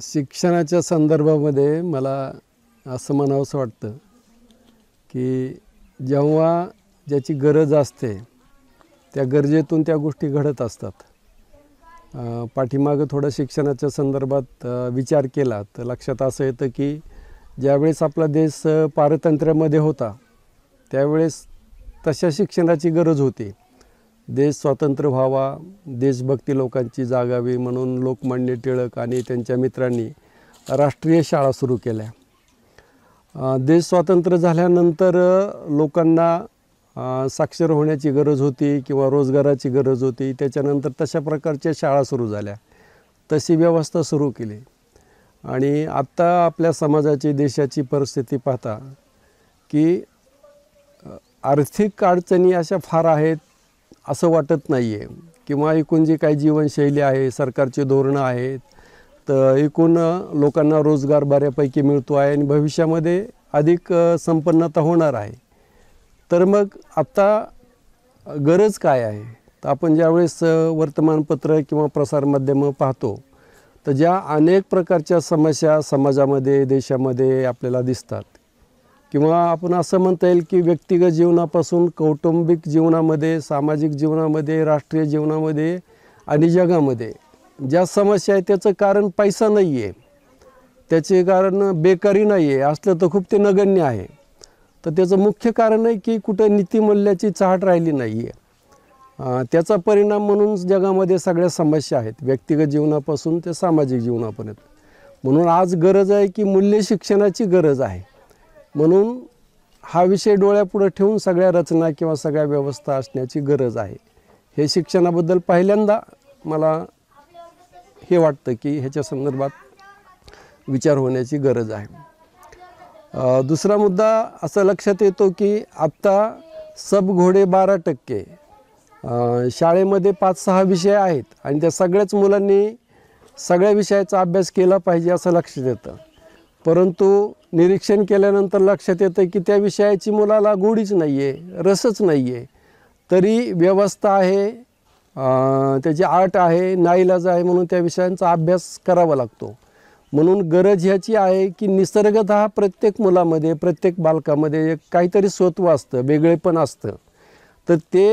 शिक्षणाच्या संदर्भामध्ये मला असं म्हणावंसं वाटतं की जेव्हा ज्याची गरज असते त्या गरजेतून त्या गोष्टी घडत असतात पाठीमागं थोडं शिक्षणाच्या संदर्भात विचार केला तर लक्षात असं येतं की ज्यावेळेस आपला देश पारतंत्र्यामध्ये होता त्यावेळेस तशा शिक्षणाची गरज होती देश स्वतंत्र व्हावा देशभक्ती लोकांची जागावी म्हणून लोकमान्य टिळक आणि त्यांच्या मित्रांनी राष्ट्रीय शाळा सुरू केल्या देश स्वातंत्र्य झाल्यानंतर लोकांना साक्षर होण्याची गरज होती किंवा रोजगाराची गरज होती त्याच्यानंतर तशा प्रकारच्या शाळा सुरू झाल्या तशी व्यवस्था सुरू केली आणि आत्ता आपल्या समाजाची देशाची परिस्थिती पाहता की आर्थिक अडचणी अशा फार आहेत असं वाटत नाही आहे किंवा एकूण जी काही जीवनशैली आहे सरकारची धोरणं आहेत तर एकूण लोकांना रोजगार बऱ्यापैकी मिळतो आहे आणि भविष्यामध्ये अधिक संपन्नता होणार आहे तर मग आत्ता गरज काय आहे तर आपण ज्यावेळेस वर्तमानपत्र किंवा प्रसारमाध्यमं पाहतो तर ज्या अनेक प्रकारच्या समस्या समाजामध्ये देशामध्ये आपल्याला दिसतात किंवा आपण असं म्हणता येईल की व्यक्तिगत जीवनापासून कौटुंबिक जीवनामध्ये सामाजिक जीवनामध्ये राष्ट्रीय जीवनामध्ये आणि जगामध्ये ज्या समस्या आहे त्याचं कारण पैसा नाही आहे त्याचे कारण बेकारी नाही आहे असलं तर खूप ते नगण्य आहे तर त्याचं मुख्य कारण आहे की कुठं नीतिमूल्याची चाहट राहिली नाही आहे त्याचा परिणाम म्हणून जगामध्ये सगळ्या समस्या आहेत व्यक्तिगत जीवनापासून ते सामाजिक जीवनापर्यंत म्हणून आज गरज आहे की मूल्य शिक्षणाची गरज आहे म्हणून हा विषय डोळ्यापुढं ठेवून सगळ्या रचना किंवा सगळ्या व्यवस्था असण्याची गरज आहे हे शिक्षणाबद्दल पहिल्यांदा मला हे वाटतं की ह्याच्या संदर्भात विचार होण्याची गरज आहे दुसरा मुद्दा असा लक्षात येतो की आत्ता सब घोडे बारा टक्के शाळेमध्ये पाच सहा विषय आहेत आणि त्या सगळ्याच मुलांनी सगळ्या विषयाचा अभ्यास केला पाहिजे असं लक्षात येतं परंतु निरीक्षण केल्यानंतर लक्षात येतं की त्या विषयाची मुलाला गोडीच नाही आहे रसच नाही आहे तरी व्यवस्था आहे त्याची आर्ट आहे नाईलाज आहे म्हणून त्या विषयांचा अभ्यास करावा लागतो म्हणून गरज ह्याची आहे की निसर्गत हा प्रत्येक मुलामध्ये प्रत्येक बालकामध्ये एक काहीतरी स्वत्व असतं वेगळेपण असतं तर ते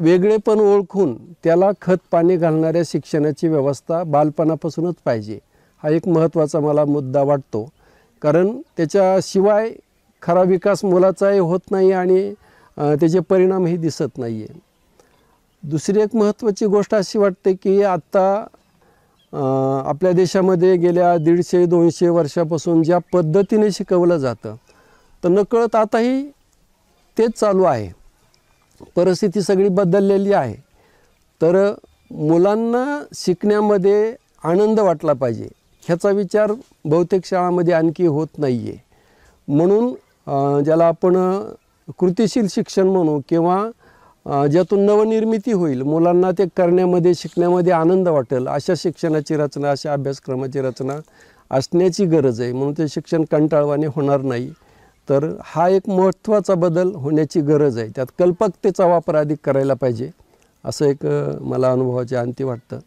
वेगळेपण ओळखून त्याला खत पाणी घालणाऱ्या शिक्षणाची व्यवस्था बालपणापासूनच पाहिजे हा एक महत्त्वाचा मला मुद्दा वाटतो कारण त्याच्याशिवाय खरा विकास मुलाचाही होत नाही आणि त्याचे परिणामही दिसत नाही आहे दुसरी एक महत्त्वाची गोष्ट अशी वाटते की आत्ता आपल्या देशामध्ये गेल्या दीडशे दोनशे वर्षापासून ज्या पद्धतीने शिकवलं जातं तर नकळत आताही तेच चालू आहे परिस्थिती सगळी बदललेली आहे तर मुलांना शिकण्यामध्ये आनंद वाटला पाहिजे ह्याचा विचार बहुतेक शाळांमध्ये आणखी होत नाही आहे म्हणून ज्याला आपण कृतिशील शिक्षण म्हणू किंवा ज्यातून नवनिर्मिती होईल मुलांना ते करण्यामध्ये शिकण्यामध्ये आनंद वाटेल अशा शिक्षणाची रचना अशा अभ्यासक्रमाची रचना असण्याची गरज आहे म्हणून ते शिक्षण कंटाळवाने होणार नाही तर हा एक महत्त्वाचा बदल होण्याची गरज आहे त्यात कल्पकतेचा वापर अधिक करायला पाहिजे असं एक मला अनुभवाच्या अंती वाटतं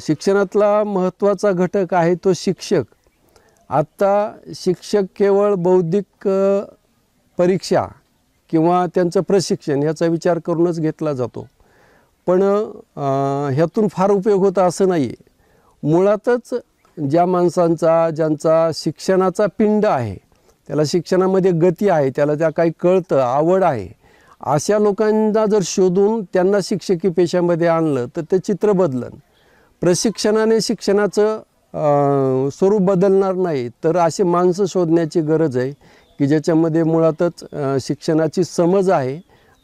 शिक्षणातला महत्त्वाचा घटक आहे तो शिक्षक आत्ता शिक्षक केवळ बौद्धिक परीक्षा किंवा त्यांचं प्रशिक्षण ह्याचा विचार करूनच घेतला जातो पण ह्यातून फार उपयोग होता असं नाही आहे मुळातच ज्या माणसांचा ज्यांचा शिक्षणाचा पिंड आहे त्याला शिक्षणामध्ये गती आहे त्याला त्या काही कळतं आवड आहे अशा लोकांना जर शोधून त्यांना शिक्षकी पेशामध्ये आणलं तर ते चित्र बदलन प्रशिक्षणाने शिक्षणाचं स्वरूप बदलणार नाही तर असे माणसं शोधण्याची गरज आहे की ज्याच्यामध्ये मुळातच शिक्षणाची समज आहे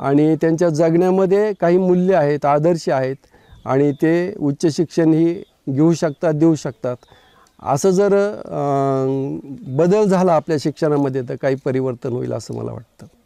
आणि त्यांच्या जगण्यामध्ये काही मूल्य आहेत आदर्श आहेत आणि ते उच्च शिक्षण ही घेऊ शकतात देऊ शकतात असं जर बदल झाला आपल्या शिक्षणामध्ये तर काही परिवर्तन होईल असं मला वाटतं